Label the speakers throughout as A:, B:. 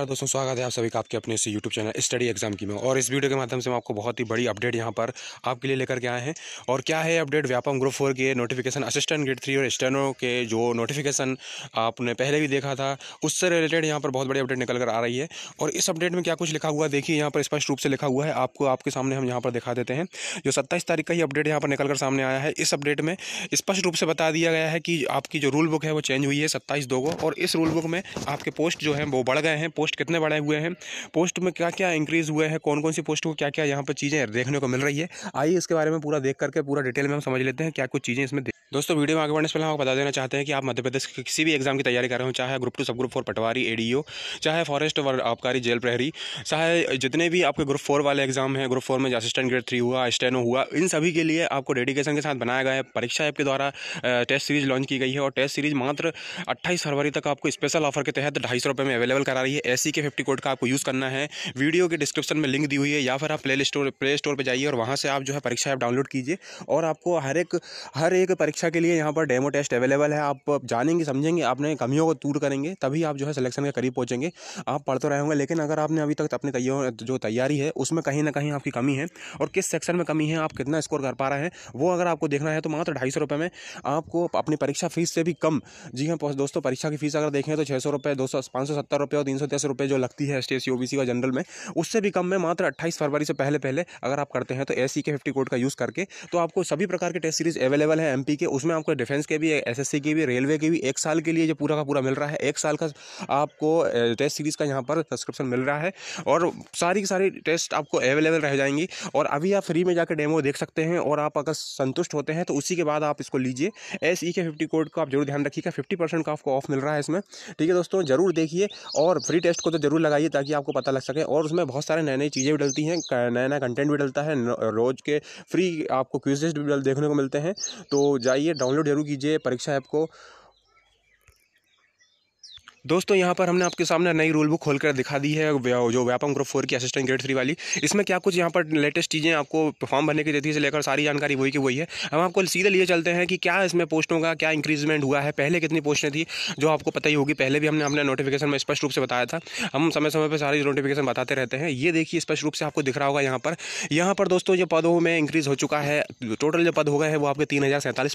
A: नमस्कार दोस्तों स्वागत है आप सभी का आपके अपने इस YouTube चैनल स्टडी एग्जाम की में और इस वीडियो के माध्यम से हम आपको बहुत ही बड़ी अपडेट यहां पर आपके लिए लेकर के आए हैं और क्या है अपडेट व्यापम ग्रुप फोर के नोटिफिकेशन असिस्टेंट ग्रेड थ्री और स्टेनो के जो नोटिफिकेशन आपने पहले भी देखा था उससे रिलेटेड यहाँ पर बहुत बड़ी अपडेट निकल कर आ रही है और इस अपडेट में क्या कुछ लिखा हुआ देखिए यहाँ पर स्पष्ट रूप से लिखा हुआ है आपको आपके सामने हम यहाँ पर दिखा देते हैं जो सत्ताईस तारीख का ही अपडेट यहाँ पर निकल कर सामने आया है इस अपडेट में स्पष्ट रूप से बता दिया गया है कि आपकी जो रूल बुक है वो चेंज हुई है सत्ताईस दो को और इस रूल बुक में आपके पोस्ट जो है वो बढ़ गए हैं पोस्ट कितने बढ़े हुए हैं पोस्ट में क्या क्या इंक्रीज़ हुए हैं कौन कौन सी पोस्ट को क्या क्या यहाँ पर चीज़ें देखने को मिल रही है आइए इसके बारे में पूरा देख करके पूरा डिटेल में हम समझ लेते हैं क्या कुछ चीज़ें इसमें दोस्तों वीडियो में आगे बढ़ने से पहले हम बता देना चाहते हैं कि आप मध्य प्रदेश के किसी भी एग्जाम की तैयारी कर रहे हो चाहे group two sub group four patwari ADO चाहे फॉरेस्ट और आबकारी जेल प्रहरी चाहे जितने भी आपके ग्रुप फोर वाले एग्जाम हैं ग्रुप फोर में असिस्टेंट ग्रेड थ्री हुआ स्टेनो हुआ इन सभी के लिए आपको डेडिकेशन के साथ बनाया गया है परीक्षा ऐप के द्वारा टेस्ट सीरीज लॉन्च की गई है और टेस्ट सीरीज मात्र अट्ठाईस फरवरी तक आपको स्पेशल ऑफर के तहत ढाई सौ में अवेलेबल करा रही है सी के फिफ्टी कोड का आपको यूज़ करना है वीडियो के डिस्क्रिप्शन में लिंक दी हुई है या फिर आप प्ले स्टोर प्ले स्टोर पर जाइए और वहाँ से आप जो है परीक्षा ऐप डाउनलोड कीजिए और आपको हर एक हर एक परीक्षा के लिए यहाँ पर डेमो टेस्ट अवेलेबल है आप जानेंगे समझेंगे अपने कमियों को दूर करेंगे तभी आप जो है सिलेक्शन के करीब पहुँचेंगे आप पढ़ते तो रहे होंगे लेकिन अगर आपने अभी तक अपनी जो तैयारी है उसमें कहीं ना कहीं आपकी कमी है और किस सेक्शन में कमी है आप कितना स्कोर कर पा रहे हैं वो अगर आपको देखना है तो मात्र ढाई सौ रुपये में आपको अपनी परीक्षा फ़ीस से भी कम जी हाँ दोस्तों परीक्षा की फ़ीस अगर देखें तो छः सौ रुपये दो सौ पाँच सौ सत्तर रुपये और तीन सौ दस पचास रुपये जो लगती है एस टी एस ओबीसी का जनरल में उससे भी कम में मात्र अट्ठाईस फरवरी से पहले पहले अगर आप करते हैं तो एस के फिफ्टी कोड का यूज़ करके तो आपको सभी प्रकार के टेस्ट सीरीज़ अवेलेबल है एम पी के उसमें आपको डिफेंस के भी एस एस सी के भी रेलवे के भी एक साल के लिए जो पूरा का पूरा मिल रहा है एक साल का आपको टेस्ट सीरीज़ का यहाँ पर सब्सक्रिप्शन मिल रहा है और सारी की सारी टेस्ट आपको अवेलेबल रह जाएंगी और अभी आप फ्री में जाकर डेमो देख सकते हैं और आप अगर संतुष्ट होते हैं तो उसी के बाद आप इसको लीजिए एस के फिफ्टी कोड का आप जरूर ध्यान रखिएगा फिफ्टी परसेंट का आपको ऑफ मिल रहा है इसमें ठीक है दोस्तों जरूर देखिए और फ्री टेस्ट को तो जरूर लगाइए ताकि आपको पता लग सके और उसमें बहुत सारे नए नई चीज़ें भी डलती हैं नया नया कंटेंट भी डलता है रोज़ के फ्री आपको क्विजेस भी देखने को मिलते हैं तो जाइए डाउनलोड जरूर कीजिए परीक्षा ऐप को दोस्तों यहाँ पर हमने आपके सामने नई रूल बुक खोलकर दिखा दी है जो व्यापम ग्रुप फोर की असिस्टेंट ग्रेड थ्री वाली इसमें क्या कुछ यहाँ पर लेटेस्ट चीज़ें आपको फॉर्म भरने की देती से लेकर सारी जानकारी वही की वही है हम आपको सीधे लिए चलते हैं कि क्या इसमें पोस्टों का क्या इंक्रीजमेंट हुआ है पहले कितनी पोस्टें थी जो आपको पता ही होगी पहले भी हमने अपने नोटिफिकेशन में स्पष्ट रूप से बताया था हम समय समय पर सारी नोटिफिकेशन बताते रहते हैं ये देखिए स्पष्ट रूप से आपको दिख रहा होगा यहाँ पर यहाँ पर दोस्तों जो पदों में इंक्रीज़ हो चुका है टोटल जो पद हो गए हैं वो आपके तीन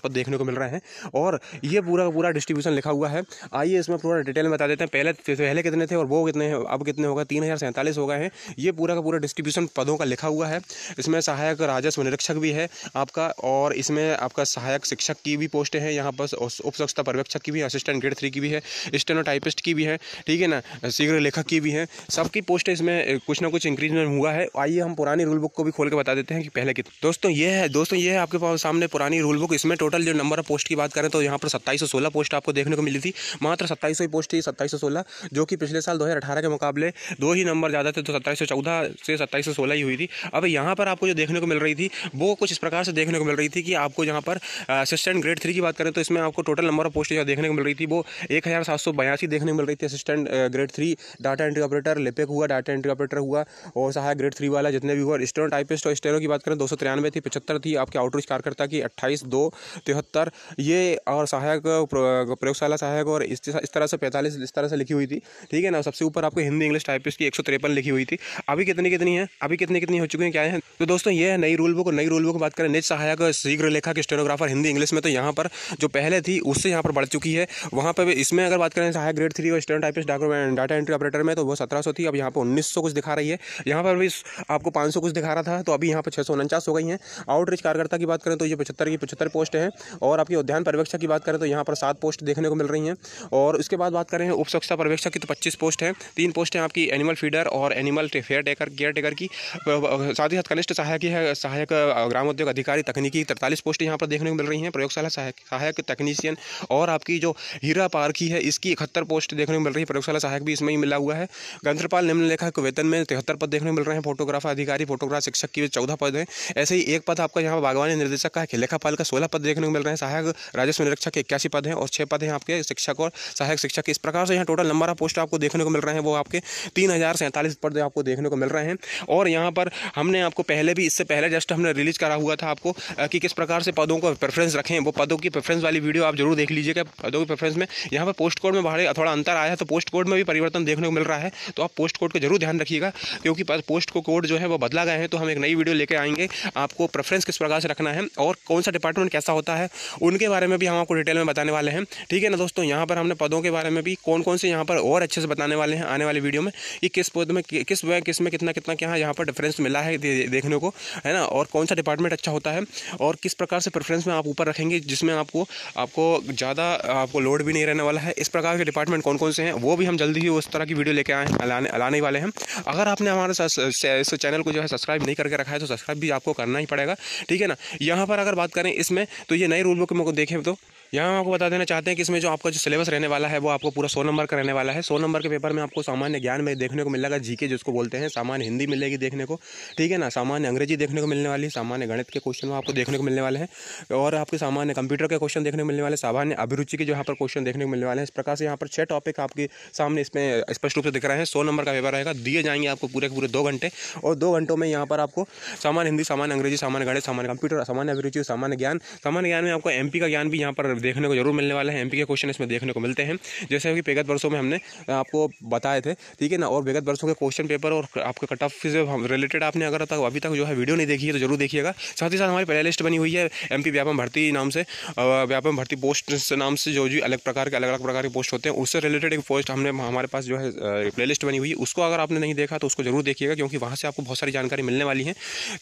A: पद देखने को मिल रहे हैं और ये पूरा पूरा डिस्ट्रीब्यूशन लिखा हुआ है आइए इसमें पूरा डिटेल में बता देते हैं पहले तो पहले कितने थे और वो कितने हैं अब कितने होगा तीन हज़ार सैंतालीस हो गए हैं ये पूरा का पूरा डिस्ट्रीब्यूशन पदों का लिखा हुआ है इसमें सहायक राजस्व निरीक्षक भी है आपका और इसमें आपका सहायक शिक्षक की भी पोस्ट है यहाँ पर उप स्वच्छता पर्यवेक्षक की भी असिस्टेंट ग्रेड थ्री की भी है स्टेनो टाइपिस्ट की भी है ठीक है ना शीघ्र लेखक की भी है सबकी पोस्ट इसमें कुछ ना कुछ इंक्रीजमेंट हुआ है आइए हम पुरानी रूल बुक को भी खोल के बता देते हैं कि पहले कितने दोस्तों ये है दोस्तों ये है आपके पास सामने पुरानी रूल बुक इसमें टोटल जो नंबर ऑफ पोस्ट की बात करें तो यहाँ पर सत्ताईस सौ सोलह पोस्ट आपको देखने को मिली थी मात्र सत्ताईस सौ पोस्ट थी सत्ताईस सौ सोलह जो कि पिछले साल दो हज़ार अठारह के मुकाबले दो ही नंबर ज़्यादा थे तो सत्ताईस सौ चौदह से सत्ताईस सौ सोलह ही हुई थी अब यहाँ पर आपको जो देखने को मिल रही थी वो कुछ इस प्रकार से देखने को मिल रही थी कि आपको यहाँ पर असिस्टेंट ग्रेड थ्री की बात करें तो इसमें आपको टोटल नंबर ऑफ पोस्ट जो देखने को मिल रही थी वो एक हज़ार सात सौ बयासी देखने को मिल रही थी assistant grade three data entry operator लिपिक हुआ डाटा एंट्री ऑपरेटर हुआ और सहायक ग्रेड थ्री वाला जितने भी हुआ स्टोन टाइपिस्ट और स्टेनो की बात करें दो सौ तिरानवे थी पचहत्तर थी आपके आउटरीच कार्यकर्ता की अट्ठाईस दो तिहत्तर ये और सहायक प्रयोगशाला सहायक और इस तरह से पैंतालीस इस तरह से लिखी हुई थी ठीक है ना सबसे ऊपर आपको हिंदी इंग्लिश टाइप की एक सौ तिरपन लिखी हुई थी अभी कितनी कितनी है अभी कितनी कितनी हो चुकी है क्या है तो दोस्तों ये है नई रूल बुक नई रूल बुक बात करें निज सहायक शीघ्र लेखा स्टेनोग्राफर हिंदी इंग्लिश में तो यहाँ पर जो पहले थी उससे यहाँ पर बढ़ चुकी है वहाँ पर इसमें अगर बात करें सहायक ग्रेड थ्री और steno typist data entry operator में तो वो सत्रह थी अब यहाँ पर उन्नीस कुछ दिखा रही है यहाँ पर भी आपको पाँच कुछ दिखा रहा था तो अभी यहाँ पर छः हो गई है आउटरीच कार्यकर्ता की बात करें तो ये पचहत्तर की पचहत्तर पोस्ट है और आपकी उद्यान पर्यवेक्षक की बात करें तो यहाँ पर सात पोस्ट देखने को मिल रही हैं और उसके बाद बात करें रहे हैं उपसुकता पर्यवेक्षक की तो पच्चीस पोस्ट हैं तीन पोस्ट हैं आपकी एनिमल फीडर और animal fair taker caretaker की साथ ही साथ कनिष्ठ सहायक है सहायक ग्राम उद्योग अधिकारी तकनीकी तरतालीस पोस्ट यहाँ पर देखने को मिल रही हैं प्रयोगशाला सहायक सहायक तकनीशियन और आपकी जो हीरा पार है इसकी इकहत्तर पोस्ट देखने को मिल रही है प्रयोगशाला सहायक भी इसमें ही मिला हुआ है गंत्रपाल निम्नलेखक वेतन में तिहत्तर पद देखने को मिल रहे हैं फोटोग्राफर अधिकारी फोटोग्राफ शिक्षक की चौदह पद हैं ऐसे ही एक पद आपका यहाँ बागवानी निर्देशक का है लेखापाल का सोलह पद देखने को मिल रहे हैं सहायक राजस्व निरीक्षक के इक्यासी पद हैं और छह पद हैं आपके शिक्षक और सहायक शिक्षक इस प्रकार प्रकार से यहाँ टोटल नंबर ऑफ पोस्ट आपको देखने को मिल रहे हैं वो आपके तीन हज़ार सैंतालीस पर्दे आपको देखने को मिल रहे हैं और यहाँ पर हमने आपको पहले भी इससे पहले जस्ट हमने रिलीज करा हुआ था आपको कि किस प्रकार से पदों को प्रेफरेंस रखें वो पदों की प्रेफरेंस वाली वीडियो आप जरूर देख लीजिएगा पदों की प्रेफरेंस में यहाँ पर पोस्ट कोड में भाड़े थोड़ा अंतर आया है तो पोस्ट कोड में भी परिवर्तन देखने को मिल रहा है तो आप पोस्ट कोड को जरूर ध्यान रखिएगा क्योंकि पोस्ट को कोड जो है वो बदला गया है तो हम एक नई वीडियो लेकर आएंगे आपको प्रेफरेंस किस प्रकार से रखना है और कौन सा डिपार्टमेंट कैसा होता है उनके बारे में भी हम आपको डिटेल में बताने वाले हैं ठीक है ना दोस्तों यहाँ पर हमने पदों के बारे में भी कौन कौन से यहाँ पर और अच्छे से बताने वाले हैं आने वाले वीडियो में कि किस पौधे में किस वे किस में कितना कितना क्या यहाँ पर डिफरेंस मिला है देखने को है ना और कौन सा डिपार्टमेंट अच्छा होता है और किस प्रकार से प्रेफरेंस में आप ऊपर रखेंगे जिसमें आपको आपको ज़्यादा आपको लोड भी नहीं रहने वाला है इस प्रकार के डिपार्टमेंट कौन कौन से हैं वो भी हम जल्दी ही उस तरह की वीडियो लेके आए हैं लाने वाले हैं अगर आपने हमारे इस चैनल को जो है सब्सक्राइब नहीं करके रखा है तो सब्सक्राइब भी आपको करना ही पड़ेगा ठीक है ना यहाँ पर अगर बात करें इसमें तो ये नए रूल बुक में देखें तो यहाँ हम आपको बता देना चाहते हैं कि इसमें जो आपका जो सिलेबस रहने वाला है वो आपको पूरा सौ नंबर का रहने वाला है सौ नंबर के पेपर में आपको सामान्य ज्ञान में देखने को मिलेगा जीके जिसको बोलते हैं सामान्य हिंदी मिलेगी देखने को ठीक है ना सामान्य अंग्रेजी देखने को मिलने वाली सामान्य गणित के क्वेश्चन आपको देखने को मिलने वाले हैं और आपके सामान्य कंप्यूटर के क्वेश्चन देखने को मिलने वाले सामान्य अभिरुचि के जो यहाँ पर क्वेश्चन देखने को मिलने वाले हैं इस प्रकार से यहाँ पर छह टॉपिक आपके सामने इसमें स्पष्ट रूप से दिख रहे हैं सौ नंबर का पेपर रहेगा दिए जाएंगे आपको पूरे पूरे दो घंटे और दो घंटों में यहाँ पर आपको सामान्य हिंदी सामान्य अंग्रेजी सामान्य गणित सामान्य कंप्यूटर सामान्य अभिरुचि सामान्य ज्ञान सामान्य ज्ञान में आपको एम का ज्ञान भी यहाँ पर देखने को जरूर मिलने वाले हैं एमपी के क्वेश्चन इसमें देखने को मिलते हैं जैसे कि विगत वर्षों में हमने आपको बताए थे ठीक है ना और विगत वर्षों के क्वेश्चन पेपर और आपके कट ऑफ से रिलेटेड आपने अगर तक अभी तक जो है वीडियो नहीं देखी है तो जरूर देखिएगा साथ ही साथ हमारी प्ले लिस्ट बनी हुई है एम पी व्यापम भर्ती नाम से व्यापम भर्ती पोस्ट नाम से जो जो अलग प्रकार के अलग अलग प्रकार के पोस्ट होते हैं उससे रिलेटेड एक पोस्ट हमने हमारे पास जो है प्ले लिस्ट बनी हुई है उसको अगर आपने नहीं देखा तो उसको जरूर देखिएगा क्योंकि वहाँ से आपको बहुत सारी जानकारी मिलने वाली है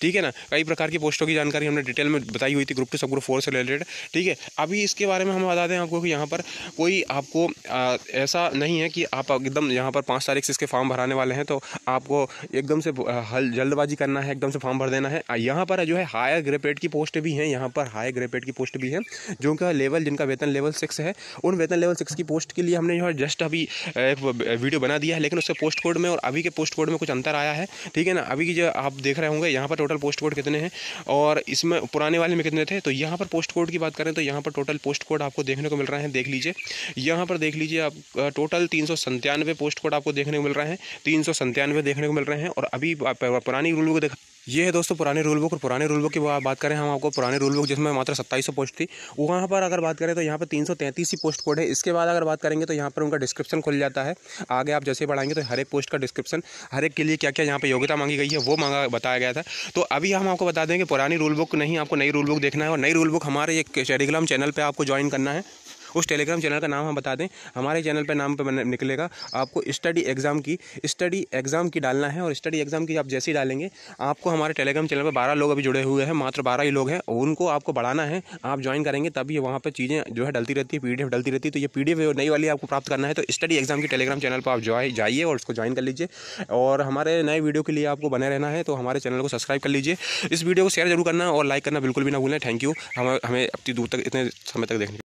A: ठीक है ना कई प्रकार की पोस्टों की जानकारी हमने डिटेल में बताई हुई थी group two sub group four से रिलेटेड ठीक है अभी इसके इसके बारे में हम बता दें आपको कि यहाँ पर कोई आपको आ, ऐसा नहीं है कि आप एकदम यहाँ पर पाँच तारीख से इसके फॉर्म भराने वाले हैं तो आपको एकदम से हल जल्दबाजी करना है एकदम से फॉर्म भर देना है यहाँ पर जो है हायर ग्रेपेड की पोस्ट भी हैं यहाँ पर हायर ग्रेपेड की पोस्ट भी हैं जो का लेवल जिनका वेतन लेवल सिक्स है उन वेतन लेवल सिक्स की पोस्ट के लिए हमने जो है जस्ट अभी एक वीडियो बना दिया है लेकिन उसके पोस्ट कोड में और अभी के पोस्ट कोड में कुछ अंतर आया है ठीक है ना अभी की जो आप देख रहे होंगे यहाँ पर टोटल पोस्ट कोड कितने हैं और इसमें पुराने वाले में कितने थे तो यहाँ पर पोस्ट कोड की बात करें तो यहाँ पर टोटल पोस्ट पोस्ट कोड आपको देखने को मिल रहे हैं देख लीजिए यहाँ पर देख लीजिए आप टोटल तीन पोस्ट कोड आपको देखने को मिल रहे हैं तीन देखने को मिल रहे हैं और अभी पुरानी रूल को देखा ये है दोस्तों पुराने रूल बुक और पुराने रूल बुक की बात करें हम आपको पुराने रूल बुक जिसमें मात्र सत्ताईस सौ पोस्ट थी वहाँ पर अगर बात करें तो यहाँ पर तीन सौ तैंतीस ही पोस्ट कोड है इसके बाद अगर बात करेंगे तो यहाँ पर उनका डिस्क्रिप्शन खुल जाता है आगे आप जैसे बढ़ाएंगे तो हर एक पोस्ट का डिस्क्रिप्शन हर एक के लिए क्या क्या यहाँ पर योग्यता मांगी गई है वो मांगा बताया गया था तो अभी हम आपको बता दें कि पुरानी रूल बुक नहीं आपको नई रूल बुक देखना है और नई रूल बुक हमारे ये टेलीग्राम चैनल पर आपको ज्वाइन करना है उस टेलीग्राम चैनल का नाम हम बता दें हमारे चैनल पर नाम पर निकलेगा आपको स्टडी एग्ज़ाम की स्टडी एग्ज़ाम की डालना है और स्टडी एग्ज़ाम की आप जैसे ही डालेंगे आपको हमारे टेलीग्राम चैनल पर बारह लोग अभी जुड़े हुए हैं मात्र बारह ही लोग हैं उनको आपको बढ़ाना है आप ज्वाइन करेंगे तभी वहाँ पर चीज़ें जो है डलती रहती है पी डलती रहती है तो ये पी नई वाली आपको प्राप्त करना है तो स्टडी एग्ज़ाम की टेलीग्राम चैनल पर आप जाइए और उसको ज्वाइन कर लीजिए और हमारे नए वीडियो के लिए आपको बने रहना है तो हमारे चैनल को सब्सक्राइब कर लीजिए इस वीडियो को शेयर जरूर करना और लाइक करना बिल्कुल भी ना भूलें थैंक यू हम हमें अपनी दूर तक इतने समय तक देखने